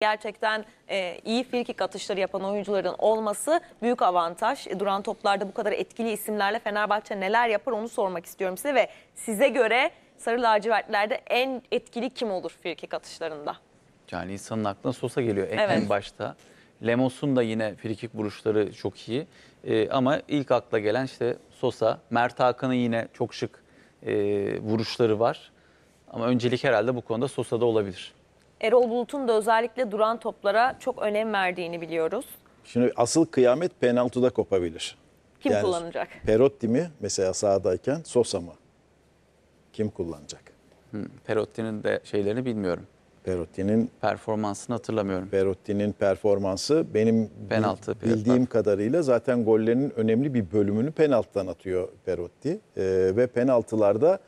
Gerçekten e, iyi frikik atışları yapan oyuncuların olması büyük avantaj. E, duran toplarda bu kadar etkili isimlerle Fenerbahçe neler yapar onu sormak istiyorum size ve size göre sarı lacivertlerde en etkili kim olur frikik atışlarında? Yani insanın aklına Sosa geliyor en, Evet. en başta. Lemos'un da yine frikik vuruşları çok iyi. E, ama ilk akla gelen işte Sosa, Mert Hakan'ın yine çok şık e, vuruşları var. Ama öncelik herhalde bu konuda Sosa'da olabilir. Erol Bulut'un da özellikle duran toplara çok önem verdiğini biliyoruz. Şimdi asıl kıyamet penaltıda kopabilir. Kim yani kullanacak? Perotti mi mesela sahadayken Sosa mı? Kim kullanacak? Hmm, Perotti'nin de şeylerini bilmiyorum. Perotti'nin performansını hatırlamıyorum. Perotti'nin performansı benim penaltı, bildiğim penaltı. kadarıyla zaten gollerinin önemli bir bölümünü penaltıdan atıyor Perotti. Ee, ve penaltılarda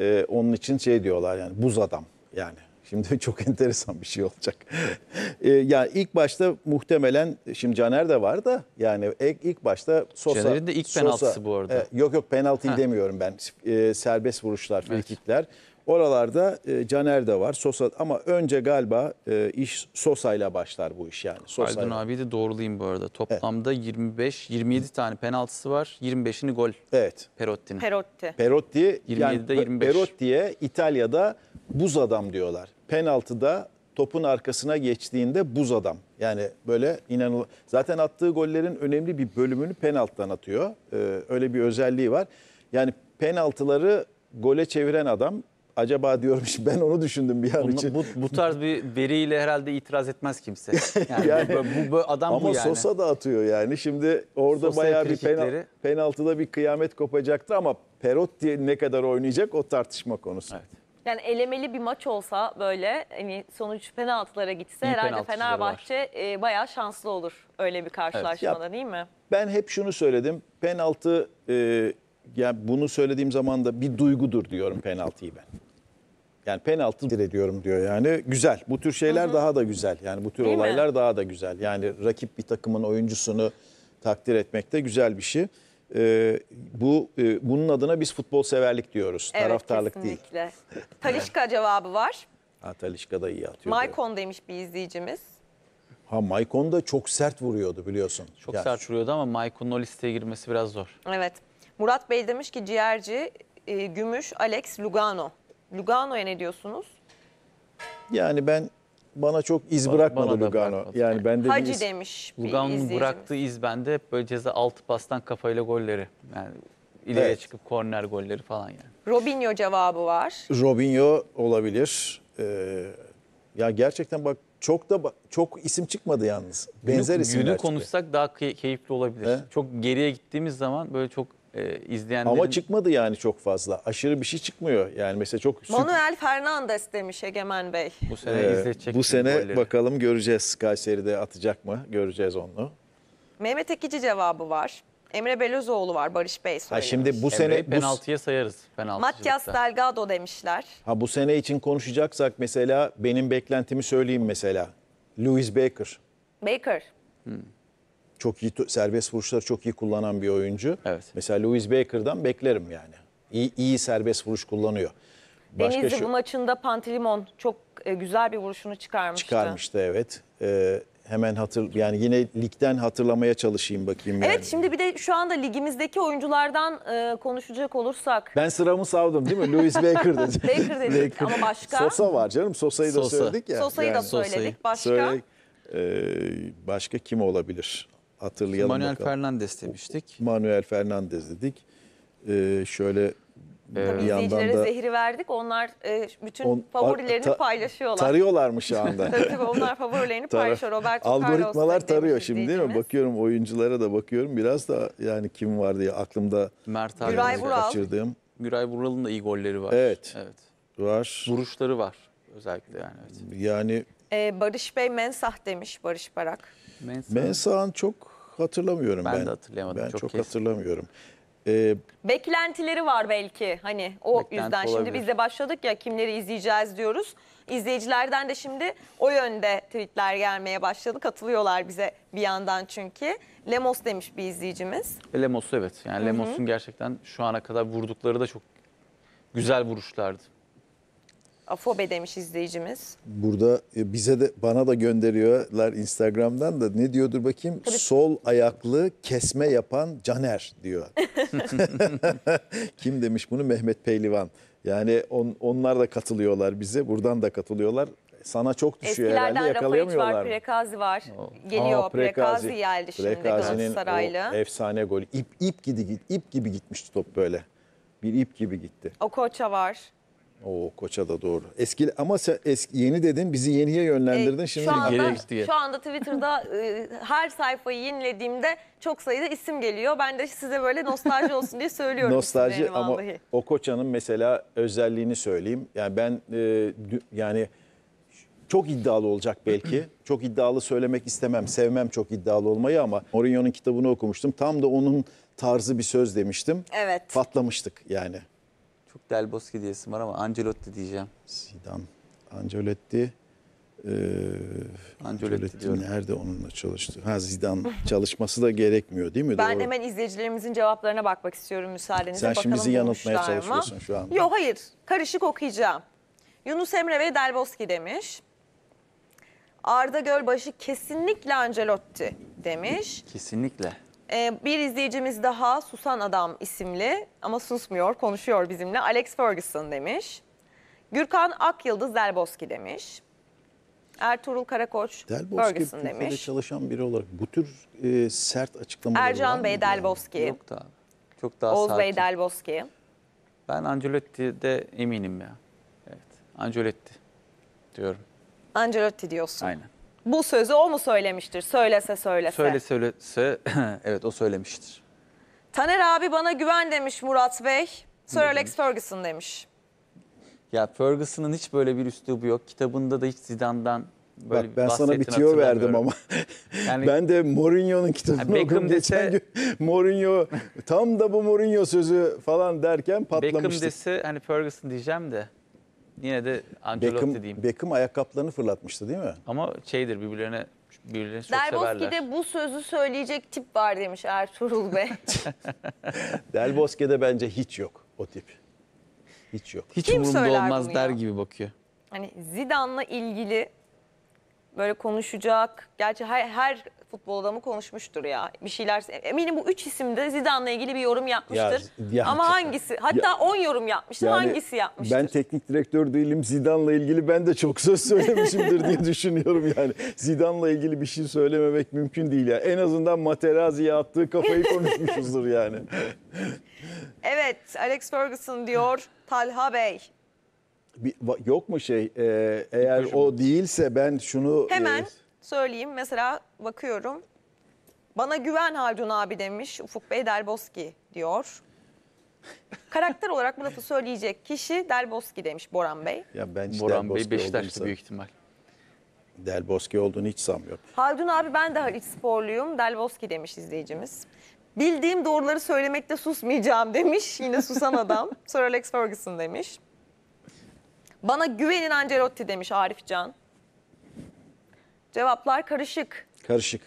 e, onun için şey diyorlar yani buz adam yani Şimdi çok enteresan bir şey olacak. e, yani ilk başta muhtemelen şimdi Caner de var da yani ilk başta Sosa. Caner'in de ilk penaltısı Sosa, bu arada. E, yok yok penaltıyı demiyorum ben. E, serbest vuruşlar, frikikler. Evet. Oralarda e, Caner de var. Sosa ama önce galiba e, iş Sosa ile başlar bu iş yani. Sosa Aydın abi de doğrulayayım bu arada. Toplamda 25 27 tane penaltısı var. 25'ini gol. Evet. Perotti'nin. Perotti. Perotti 27'de yani 25. Perotti'ye İtalya'da buz adam diyorlar. Penaltıda topun arkasına geçtiğinde buz adam. Yani böyle inanılmaz. Zaten attığı gollerin önemli bir bölümünü penaltıdan atıyor. Ee, öyle bir özelliği var. Yani penaltıları gole çeviren adam acaba diyormuş ben onu düşündüm bir an için. Bu, bu tarz bir veriyle herhalde itiraz etmez kimse. Yani, yani bu, bu, bu adam ama bu yani. Ama Sosa da atıyor yani. Şimdi orada Sosa bayağı bir penal, penaltıda bir kıyamet kopacaktı ama Perotti ne kadar oynayacak o tartışma konusu. Evet. Yani elemeli bir maç olsa böyle hani sonuç penaltılara gitse İyi herhalde Fenerbahçe var. e, bayağı şanslı olur öyle bir karşılaşmada evet. değil mi? Ben hep şunu söyledim. Penaltı e, yani bunu söylediğim zaman da bir duygudur diyorum penaltıyı ben. Yani penaltı dirediyorum diyor yani. Güzel. Bu tür şeyler hı hı. daha da güzel. Yani bu tür Değil olaylar mi? daha da güzel. Yani rakip bir takımın oyuncusunu takdir etmek de güzel bir şey. Ee, bu e, bunun adına biz futbol severlik diyoruz. Evet, Taraftarlık kesinlikle. değil. Talişka cevabı var. Ha, Talişka da iyi atıyor. Maykon demiş bir izleyicimiz. Ha Maykon da çok sert vuruyordu biliyorsun. Çok yani. sert vuruyordu ama Maykon'un o listeye girmesi biraz zor. Evet. Murat Bey demiş ki ciğerci, e, Gümüş, Alex, Lugano. Lugano'ya ne diyorsunuz? Yani ben bana çok iz bırakmadı Lugano. Yani bende bir Hacı iz- demiş Lugano'nun bıraktığı iz bende hep böyle ceza altı pastan kafayla golleri. Yani ileriye Evet. çıkıp korner golleri falan yani. Robinho cevabı var. Robinho olabilir. Ee, ya gerçekten bak çok da çok isim çıkmadı yalnız. Benzer Günü- isimler Günü çıktı. konuşsak daha keyifli olabilir. He? Çok geriye gittiğimiz zaman böyle çok e, izleyenlerin... Ama çıkmadı yani çok fazla. Aşırı bir şey çıkmıyor. Yani mesela çok... Manuel Fernandes demiş Egemen Bey. Bu sene ee, izletecek. Bu sene golleri. bakalım göreceğiz. Kayseri'de atacak mı? Göreceğiz onu. Mehmet Ekici cevabı var. Emre Belözoğlu var Barış Bey söylüyor. Ha şimdi bu sene Emre'yi penaltıya bu... sayarız. Matias Delgado demişler. Ha bu sene için konuşacaksak mesela benim beklentimi söyleyeyim mesela. Louis Baker. Baker. Hmm çok iyi serbest vuruşları çok iyi kullanan bir oyuncu. Evet. Mesela Louis Baker'dan beklerim yani. İyi, iyi serbest vuruş kullanıyor. Başka Denizli şu, maçında Pantilimon çok e, güzel bir vuruşunu çıkarmıştı. Çıkarmıştı evet. Ee, hemen hatır yani yine ligden hatırlamaya çalışayım bakayım. Yani. Evet şimdi bir de şu anda ligimizdeki oyunculardan e, konuşacak olursak. Ben sıramı savdum değil mi? Louis Baker dedim. Baker dedik Baker. ama başka. Sosa var canım Sosa'yı da Sosa. söyledik ya. Sosa'yı yani. da söyledik başka. Söyledik. Ee, başka kim olabilir? hatırlayalım Manuel bakalım. Fernandez demiştik. Manuel Fernandez dedik. Ee, şöyle Tabii ee, bir yandan da zehri verdik. Onlar e, bütün On- favorilerini ta- paylaşıyorlar. tarıyorlar mı şu anda? Tabii tabii onlar favorilerini Tara- paylaşıyor. Roberto Algoritmalar Carlos'la tarıyor demiş şimdi değil mi? Bakıyorum oyunculara da bakıyorum. Biraz da yani kim var diye aklımda Mert Güray Vural. kaçırdığım Güray Vural'ın da iyi golleri var. Evet. evet. var. Vuruşları var özellikle yani. Evet. Yani E, Barış Bey mensah demiş Barış Barak. Mensah. çok hatırlamıyorum ben. Ben de hatırlayamadım. Ben çok, çok hatırlamıyorum. Ee, Beklentileri var belki hani o yüzden olabilir. şimdi biz de başladık ya kimleri izleyeceğiz diyoruz. İzleyicilerden de şimdi o yönde tweetler gelmeye başladı. Katılıyorlar bize bir yandan çünkü. Lemos demiş bir izleyicimiz. E, Lemos evet yani Lemos'un gerçekten şu ana kadar vurdukları da çok güzel vuruşlardı. Afobe demiş izleyicimiz. Burada e, bize de bana da gönderiyorlar Instagram'dan da ne diyordur bakayım? Tabii. Sol ayaklı kesme yapan Caner diyor. Kim demiş bunu? Mehmet Pehlivan. Yani on, onlar da katılıyorlar bize. Buradan da katılıyorlar. Sana çok düşüyor Eskilerden herhalde yakalayamıyorlar. Eskilerden var, Prekazi var. Oh. Geliyor Aa, Prekazi. Prekazi geldi şimdi Galatasaraylı. efsane golü. İp, ip, gibi, ip gibi gitmişti top böyle. Bir ip gibi gitti. O koça var. O koça da doğru. Eski ama sen eski, yeni dedin bizi yeniye yönlendirdin. E, şimdi şu anda, geriye Şu anda Twitter'da e, her sayfayı yenilediğimde çok sayıda isim geliyor. Ben de size böyle nostalji olsun diye söylüyorum. nostalji ama o koçanın mesela özelliğini söyleyeyim. Yani ben e, yani çok iddialı olacak belki. çok iddialı söylemek istemem. Sevmem çok iddialı olmayı ama Mourinho'nun kitabını okumuştum. Tam da onun tarzı bir söz demiştim. Evet. Patlamıştık yani. Çok Del Bosque diyesim var ama Ancelotti diyeceğim. Zidane. Ancelotti. Ee, Ancelotti, Ancelotti nerede onunla çalıştı? Ha Zidane çalışması da gerekmiyor değil mi? Ben Doğru. hemen izleyicilerimizin cevaplarına bakmak istiyorum müsaadenizle. Sen şimdi bizi yanıltmaya çalışıyorsun mı? şu anda. Yok hayır karışık okuyacağım. Yunus Emre ve Del Bosque demiş. Arda Gölbaşı kesinlikle Ancelotti demiş. Kesinlikle. Ee, bir izleyicimiz daha Susan Adam isimli ama susmuyor, konuşuyor bizimle. Alex Ferguson demiş. Gürkan Akyıldız Delboski demiş. Ertuğrul Karakoç Delboski Ferguson Türkiye'de demiş. çalışan biri olarak bu tür e, sert açıklamalar var Ercan mı Bey yani? Yok da çok daha Oğuz sakin. Bey Delboski. Ben Ancelotti'de eminim ya. Evet. Ancelotti diyorum. Ancelotti diyorsun. Aynen. Bu sözü o mu söylemiştir? Söylese söylese. Söyle söylese evet o söylemiştir. Taner abi bana güven demiş Murat Bey. Sir Alex Ferguson demiş. Ya Ferguson'ın hiç böyle bir üslubu yok. Kitabında da hiç Zidane'dan böyle Bak ben sana bahsettiğini bitiyor verdim ama. Yani- ben de Mourinho'nun kitabını Ha, Beckham okudum geçen dese- gün. Mourinho tam da bu Mourinho sözü falan derken Beckham patlamıştı. dese hani Ferguson diyeceğim de yine de Ancelotti Beckham, diyeyim. Beckham ayakkabılarını fırlatmıştı değil mi? Ama şeydir birbirlerine birbirlerini çok severler. Derboski'de bu sözü söyleyecek tip var demiş Ertuğrul Bey. Del Bosque'de bence hiç yok o tip. Hiç yok. Hiç Kim umurumda olmaz der ya? gibi bakıyor. Hani Zidane'la ilgili böyle konuşacak. Gerçi her, her futbol adamı konuşmuştur ya. Bir şeyler eminim bu üç isimde de Zidane'la ilgili bir yorum yapmıştır. Ya, ya, Ama hangisi? Hatta 10 yorum yapmıştır. Yani, hangisi yapmıştır? Ben teknik direktör değilim. Zidane'la ilgili ben de çok söz söylemişimdir diye düşünüyorum yani. Zidane'la ilgili bir şey söylememek mümkün değil ya. En azından Materazzi'ye attığı kafayı konuşmuşuzdur yani. evet, Alex Ferguson diyor Talha Bey. Bir, yok mu şey e, eğer o değilse ben şunu e, hemen e, söyleyeyim. Mesela bakıyorum. Bana güven Haldun abi demiş. Ufuk Bey Derboski diyor. Karakter olarak bu lafı söyleyecek kişi Derboski demiş Boran Bey. Ya ben Boran Bey Delboski Beşiktaşlı büyük ihtimal. san- Del Bosque olduğunu hiç sanmıyorum. Haldun abi ben de Haliç sporluyum. Delboski demiş izleyicimiz. Bildiğim doğruları söylemekte susmayacağım demiş. Yine susan adam. Sir Alex Ferguson demiş. Bana güvenin Ancelotti demiş Arif Can. Cevaplar karışık. Karışık.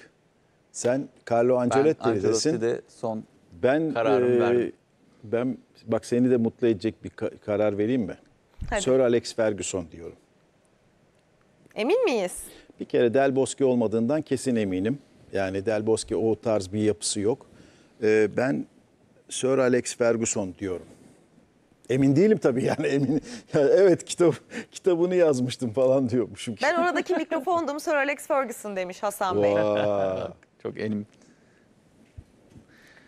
Sen Carlo Ancelotti'desin. Ben son ben, kararımı e, verdim. Ben bak seni de mutlu edecek bir karar vereyim mi? Hadi. Sir Alex Ferguson diyorum. Emin miyiz? Bir kere Del Bosque olmadığından kesin eminim. Yani Del Bosque o tarz bir yapısı yok. Ee, ben Sir Alex Ferguson diyorum. Emin değilim tabii yani emin. Yani evet kitap kitabını yazmıştım falan diyormuşum. Ben oradaki mikrofondum Sir Alex Ferguson demiş Hasan Bey. Çok enim.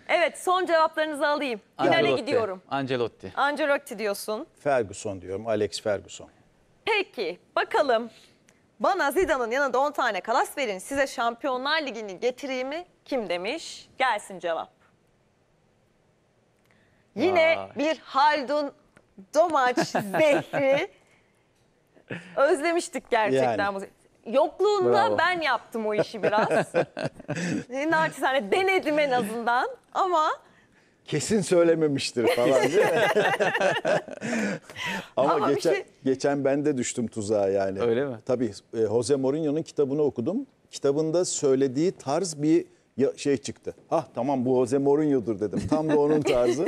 Evet son cevaplarınızı alayım. Finale Ancelotti. gidiyorum. Ancelotti. Ancelotti diyorsun. Ferguson diyorum. Alex Ferguson. Peki bakalım bana Zidane'ın yanında 10 tane kalas verin size Şampiyonlar Ligi'ni getireyim mi? Kim demiş? Gelsin cevap. Yine Vay. bir Haldun Domaç zehri Özlemiştik gerçekten Yani. müzik. Yokluğunda Bravo. ben yaptım o işi biraz. Naçizane denedim en azından ama Kesin söylememiştir falan değil mi? Ama, Ama geçen, şey- geçen ben de düştüm tuzağa yani. Öyle mi? Tabii e, Jose Mourinho'nun kitabını okudum. Kitabında söylediği tarz bir şey çıktı. Ah tamam bu Jose Mourinho'dur dedim. Tam da onun tarzı.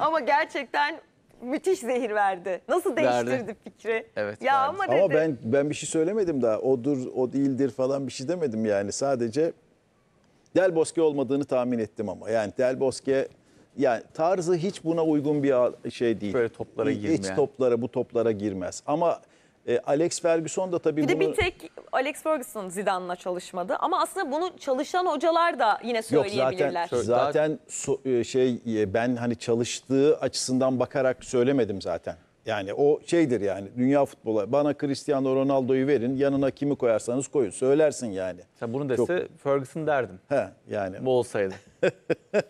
ama gerçekten müthiş zehir verdi. Nasıl değiştirdi verdi. fikri? Evet. Ya verdi. ama, dedi. ama ben ben bir şey söylemedim daha. Odur, o değildir falan bir şey demedim yani. Sadece Del Bosque olmadığını tahmin ettim ama. Yani Del Bosque yani tarzı hiç buna uygun bir şey değil. Böyle toplara girmez. Hiç toplara bu toplara girmez. Ama e, Alex Ferguson da tabii bir bunu... de bir tek Alex Ferguson Zidane'la çalışmadı ama aslında bunu çalışan hocalar da yine söyleyebilirler. Yok zaten, zaten so, e, şey e, ben hani çalıştığı açısından bakarak söylemedim zaten. Yani o şeydir yani dünya futbolu. Bana Cristiano Ronaldo'yu verin yanına kimi koyarsanız koyun. Söylersin yani. Sen bunu dese Çok... Ferguson derdim. He yani. Bu olsaydı.